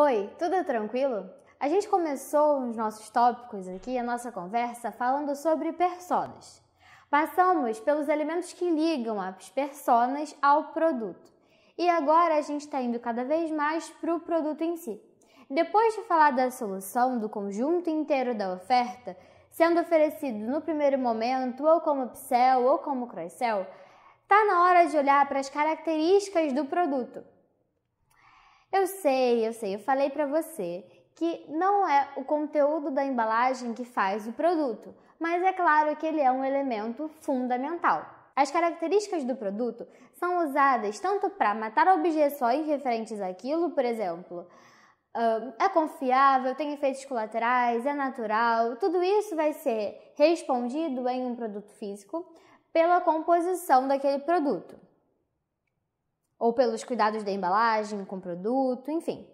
Oi, tudo tranquilo? A gente começou os nossos tópicos aqui, a nossa conversa, falando sobre personas. Passamos pelos elementos que ligam as personas ao produto. E agora a gente está indo cada vez mais para o produto em si. Depois de falar da solução, do conjunto inteiro da oferta, sendo oferecido no primeiro momento ou como upsell ou como cross-sell, está na hora de olhar para as características do produto. Eu sei, eu sei, eu falei para você que não é o conteúdo da embalagem que faz o produto, mas é claro que ele é um elemento fundamental. As características do produto são usadas tanto para matar objeções referentes àquilo, por exemplo, hum, é confiável, tem efeitos colaterais, é natural, tudo isso vai ser respondido em um produto físico pela composição daquele produto ou pelos cuidados da embalagem com o produto, enfim.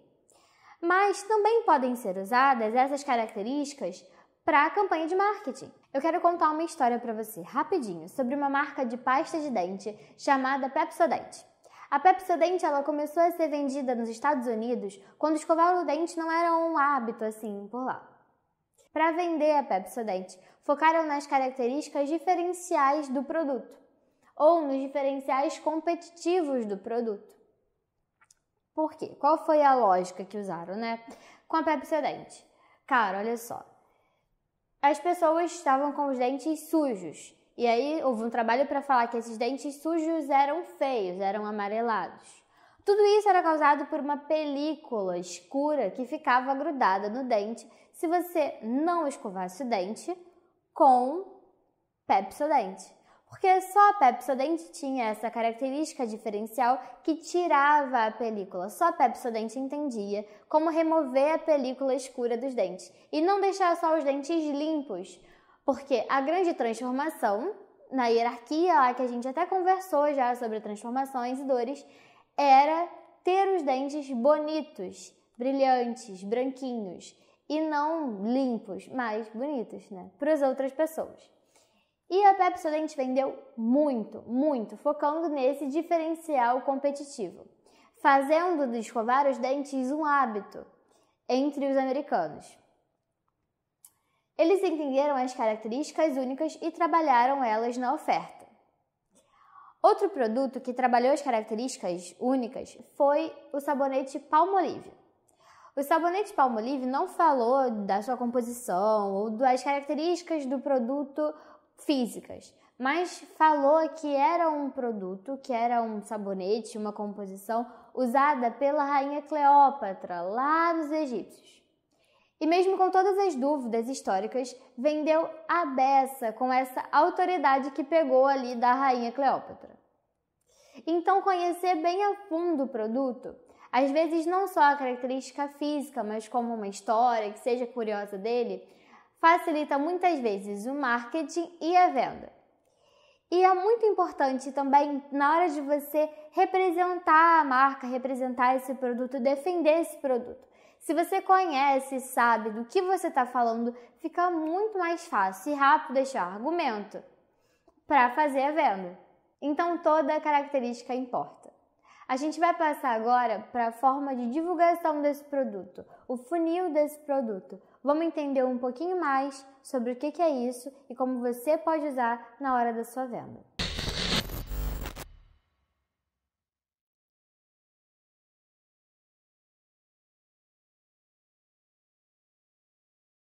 Mas também podem ser usadas essas características para a campanha de marketing. Eu quero contar uma história para você rapidinho sobre uma marca de pasta de dente chamada Pepsodent. A Pepsodent ela começou a ser vendida nos Estados Unidos quando escovar o dente não era um hábito assim por lá. Para vender a Pepsodent, focaram nas características diferenciais do produto ou nos diferenciais competitivos do produto. Por quê? Qual foi a lógica que usaram, né? Com a Pepsi Dente. Cara, olha só. As pessoas estavam com os dentes sujos. E aí houve um trabalho para falar que esses dentes sujos eram feios, eram amarelados. Tudo isso era causado por uma película escura que ficava grudada no dente se você não escovasse o dente com Pepsodente porque só a Pepsodent tinha essa característica diferencial que tirava a película. Só a Pepsodent entendia como remover a película escura dos dentes e não deixar só os dentes limpos, porque a grande transformação na hierarquia lá que a gente até conversou já sobre transformações e dores era ter os dentes bonitos, brilhantes, branquinhos e não limpos, mas bonitos, né, para as outras pessoas. E a Pepsodent vendeu muito, muito, focando nesse diferencial competitivo, fazendo de escovar os dentes um hábito entre os americanos. Eles entenderam as características únicas e trabalharam elas na oferta. Outro produto que trabalhou as características únicas foi o sabonete Palmolive. O sabonete Palmolive não falou da sua composição ou das características do produto físicas, mas falou que era um produto, que era um sabonete, uma composição usada pela rainha Cleópatra lá nos egípcios. E mesmo com todas as dúvidas históricas, vendeu a beça com essa autoridade que pegou ali da rainha Cleópatra. Então, conhecer bem a fundo o produto, às vezes não só a característica física, mas como uma história que seja curiosa dele, facilita muitas vezes o marketing e a venda. E é muito importante também na hora de você representar a marca, representar esse produto, defender esse produto. Se você conhece, sabe do que você está falando, fica muito mais fácil e rápido deixar argumento para fazer a venda. Então toda característica importa. A gente vai passar agora para a forma de divulgação desse produto, o funil desse produto, Vamos entender um pouquinho mais sobre o que é isso e como você pode usar na hora da sua venda.